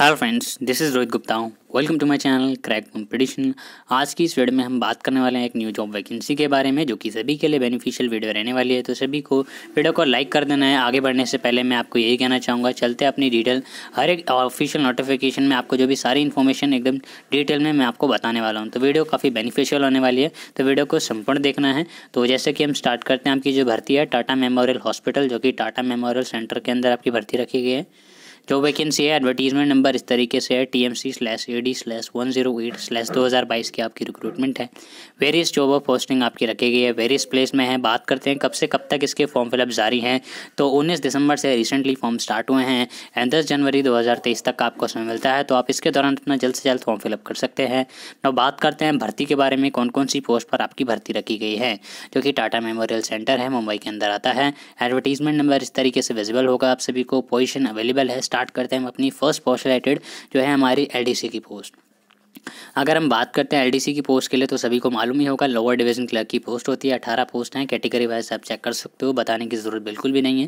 hello friends this is Rohit Gupta हूँ welcome to my channel crack competition आज की इस वीडियो में हम बात करने वाले हैं एक न्यू जॉब वैकेंसी के बारे में जो कि सभी के लिए बेनिफिशियल वीडियो रहने वाली है तो सभी को वीडियो को लाइक कर देना है आगे बढ़ने से पहले मैं आपको यही कहना चाहूँगा चलते अपनी डिटेल हर एक ऑफिशियल नोटिफिकेशन में आपको जो भी सारी इन्फॉर्मेशन एकदम डिटेल में मैं आपको बताने वाला हूँ तो वीडियो काफ़ी बेनिफिशियल होने वाली है तो वीडियो को संपूर्ण देखना है तो जैसे कि हम स्टार्ट करते हैं आपकी जो भर्ती है टाटा मेमोरियल हॉस्पिटल जो कि टाटा मेमोरियल सेंटर के अंदर आपकी भर्ती रखी गई है जो तो वैकेंसी है एडवर्टीजमेंट नंबर इस तरीके से है T M C slash A D slash one zero eight slash दो हज़ार बाईस की आपकी रिक्रूटमेंट है वेरियस जॉब ऑफ पोस्टिंग आपकी रखी गई है वेरियस प्लेस में है बात करते हैं कब से कब तक इसके फॉर्म फिलअप जारी हैं तो उन्नीस दिसंबर से रिसेंटली फॉर्म स्टार्ट हुए हैं एंड दस जनवरी दो हज़ार तेईस तक आपको समय मिलता है तो आप इसके दौरान अपना जल्द से जल्द फॉर्म फिलअप कर सकते हैं नौ बात करते हैं भर्ती के बारे में कौन कौन सी पोस्ट पर आपकी भर्ती रखी गई है जो कि टाटा मेमोरियल सेंटर है मुंबई के अंदर आता है एडवर्टीजमेंट नंबर इस तरीके से विजिबल होगा आप सभी को पोजिशन अवेलेबल है स्टार्ट स्टार्ट करते हैं हम अपनी फर्स्ट पोस्ट रिलेटेड जो है हमारी एल की पोस्ट अगर हम बात करते हैं एलडीसी की पोस्ट के लिए तो सभी को मालूम ही होगा लोअर डिवीजन क्लर्क की पोस्ट होती है अठारह पोस्ट हैं कैटेगरी वाइज आप चेक कर सकते हो बताने की ज़रूरत बिल्कुल भी नहीं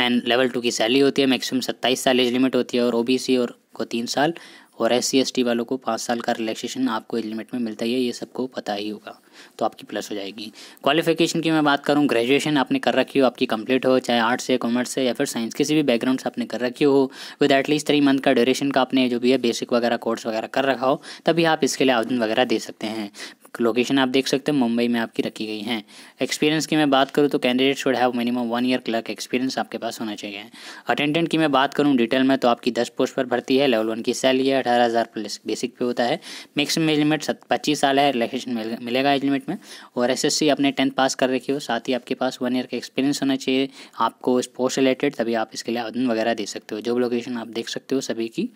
है एंड लेवल टू की सैलरी होती है मैक्सिमम सत्ताईस साल एज लिमिट होती है और ओबीसी और को तीन साल और एस सी वालों को पाँच साल का रिलैक्सेशन आपको एज लिमिट में मिलता ही है ये सबको पता ही होगा तो आपकी प्लस हो जाएगी क्वालिफिकेशन की मैं बात करूँ ग्रेजुएशन आपने कर रखी हो आपकी कंप्लीट हो चाहे आर्ट्स से कॉमर्स से या फिर साइंस किसी भी बैकग्राउंड से आपने कर रखी हो विद एटलीस्ट थ्री मंथ का ड्यूरेशन का आपने जो भी है बेसिक वगैरह कोर्स वगैरह कर रखा हो तभी आप इसके लिए आवेदन वगैरह दे सकते हैं लोकेशन आप देख सकते हैं मुंबई में आपकी रखी गई हैं एक्सपीरियंस की मैं बात करूँ तो candidate should have minimum one year clerk experience आपके पास होना चाहिए अटेंडेंट की मैं बात करूँ डिटेल में तो आपकी दस पोस्ट पर भर्ती है लेवल वन की सैलरी है अठारह हज़ार प्लस बेसिक पे होता है मैक्सिमम मेजमेंट लिमिट पच्चीस साल है रिलेक्शन मिलेगा एज लिमिट में और एसएससी आपने टेंथ पास कर रखी हो साथ ही आपके पास वन ईयर का एक्सपीरियंस होना चाहिए आपको स्पोर्ट्स रिलेटेड तभी आप इसके लिए आवेदन वगैरह दे सकते हो जॉब लोकेशन आप देख सकते हो सभी की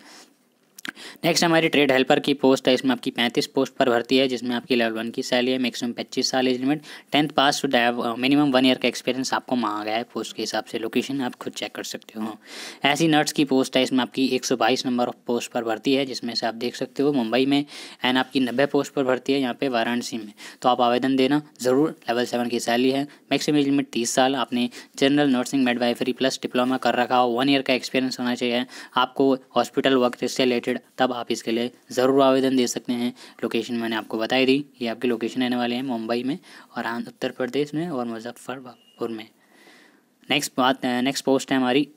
नेक्स्ट हमारी ट्रेड हेल्पर की पोस्ट है इसमें आपकी पैंतीस पोस्ट पर भर्ती है जिसमें आपकी लेवल वन की सैलरी है मैक्सिमम पच्चीस साल age limit tenth pass to minimum one year का एक्सपीरियंस आपको मांगा गया है पोस्ट के हिसाब से लोकेशन आप खुद चेक कर सकते हो ऐसी नर्स की पोस्ट है इसमें आपकी एक सौ बाईस नंबर ऑफ पोस्ट पर भर्ती है जिसमें से आप देख सकते हो मुंबई में एंड आपकी नब्बे पोस्ट पर भर्ती है यहाँ पे वाराणसी में तो आप आवेदन देना ज़रूर लेवल सेवन की सैलरी है मैक्सिमम एज लिमिट तीस साल आपने general nursing midwifery plus diploma कर रखा हो वन ईयर का एक्सपीरियंस होना चाहिए आपको हॉस्पिटल वर्क से रिलेटेड तब आप इसके लिए ज़रूर आवेदन दे सकते हैं लोकेशन मैंने आपको बताई दी ये आपकी लोकेशन रहने वाले हैं मुंबई में और उत्तर प्रदेश में और मुजफ्फरपुर में नेक्स्ट बात नेक्स्ट पोस्ट है हमारी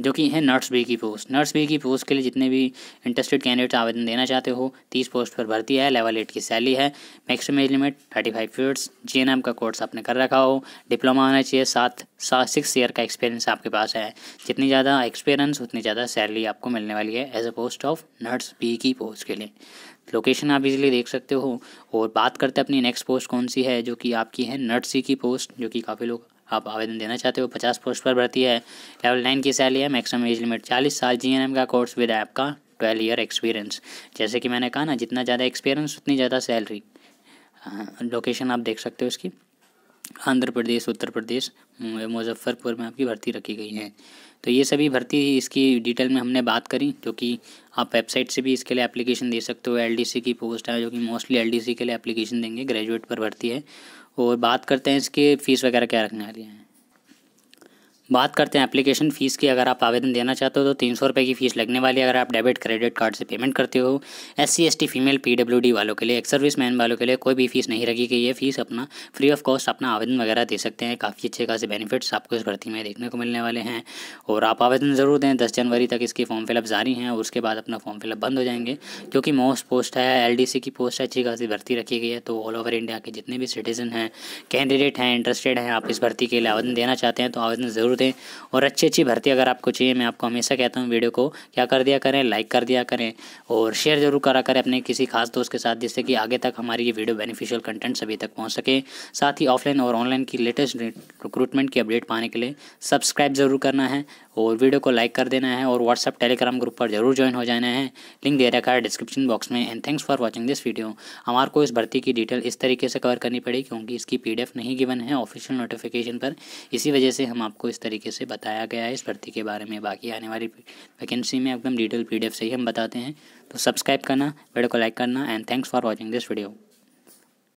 जो कि है नर्स बी की पोस्ट नर्स बी की पोस्ट के लिए जितने भी इंटरेस्टेड कैंडिडेट आवेदन देना चाहते हो तीस पोस्ट पर भर्ती है लेवल एट की सैलरी है maximum age limit thirty five years G N का कोर्स आपने कर रखा हो डिप्लोमा होना चाहिए सात सात सिक्स ईयर का एक्सपीरियंस आपके पास है जितनी ज़्यादा एक्सपीरियंस उतनी ज़्यादा सैलरी आपको मिलने वाली है as a post of nurse B की पोस्ट के लिए लोकेशन आप इजीली देख सकते हो और बात करते हैं अपनी नेक्स्ट पोस्ट कौन सी है जो कि आपकी है नर्स सी की पोस्ट जो कि काफ़ी लोग आप आवेदन देना चाहते हो पचास पोस्ट पर भर्ती है लेवल नाइन की सैलरी है मैक्सिमम एज लिमिट चालीस साल जी का कोर्स विद ऐप का ट्वेल्व ईयर एक्सपीरियंस जैसे कि मैंने कहा ना जितना ज़्यादा एक्सपीरियंस उतनी ज़्यादा सैलरी हाँ, लोकेशन आप देख सकते हो इसकी आंध्र प्रदेश उत्तर प्रदेश मुजफ्फरपुर में आपकी भर्ती रखी गई है तो ये सभी भर्ती इसकी डिटेल में हमने बात करी जो कि आप वेबसाइट से भी इसके लिए एप्लीकेशन दे सकते हो एलडीसी की पोस्ट है जो कि मोस्टली एलडीसी के लिए एप्लीकेशन देंगे ग्रेजुएट पर भर्ती है और बात करते हैं इसके फ़ीस वगैरह क्या रखने वाली है बात करते हैं एप्लीकेशन फ़ीस की अगर आप आवेदन देना चाहते हो तो तीन सौ रुपये की फ़ीस लगने वाली है अगर आप डेबिट क्रेडिट कार्ड से पेमेंट करते हो S C S T female P D वालों के लिए एक सर्विस मैन वालों के लिए कोई भी फीस नहीं रखी गई है फीस अपना फ्री ऑफ कॉस्ट अपना आवेदन वगैरह दे सकते हैं काफ़ी अच्छे खासे बेनिफिट्स आपको इस भर्ती में देखने को मिलने वाले हैं और आप आवेदन ज़रूर दें दस जनवरी तक इसकी फॉर्म फिलअप जारी हैं और उसके बाद अपना फॉर्म फिलअप बंद हो जाएंगे क्योंकि मोस्ट पोस्ट है एल की पोस्ट है अच्छी खासी भर्ती रखी गई है तो ऑल ओवर इंडिया के जितने भी सिटीज़न हैं कैंडिडेट हैं इंटरेस्टेड हैं आप इस भर्ती के लिए आवेदन देना चाहते हैं तो आवेदन ज़रूर सकते हैं और अच्छी अच्छी भर्ती अगर आपको चाहिए मैं आपको हमेशा कहता हूँ वीडियो को क्या कर दिया करें लाइक कर दिया करें और शेयर जरूर करा करें अपने किसी खास दोस्त के साथ जिससे कि आगे तक हमारी ये वीडियो बेनिफिशियल कंटेंट सभी तक पहुँच सके साथ ही ऑफलाइन और ऑनलाइन की लेटेस्ट रिक्रूटमेंट की अपडेट पाने के लिए सब्सक्राइब जरूर करना है और वीडियो को लाइक कर देना है और व्हाट्सअप टेलीग्राम ग्रुप पर जरूर ज्वाइन हो जाना है लिंक दे रखा है डिस्क्रिप्शन बॉक्स में and thanks for watching this video हमारे को इस भर्ती की डिटेल इस तरीके से कवर करनी पड़ेगी क्योंकि इसकी पी नहीं गिवन है ऑफिशियल नोटिफिकेशन पर इसी वजह से हम आपको इस तरीके से बताया गया है इस भर्ती के बारे में बाकी आने वाली वैकेंसी में एकदम डिटेल पी से ही हम बताते हैं तो सब्सक्राइब करना वीडियो को लाइक करना and thanks for watching this video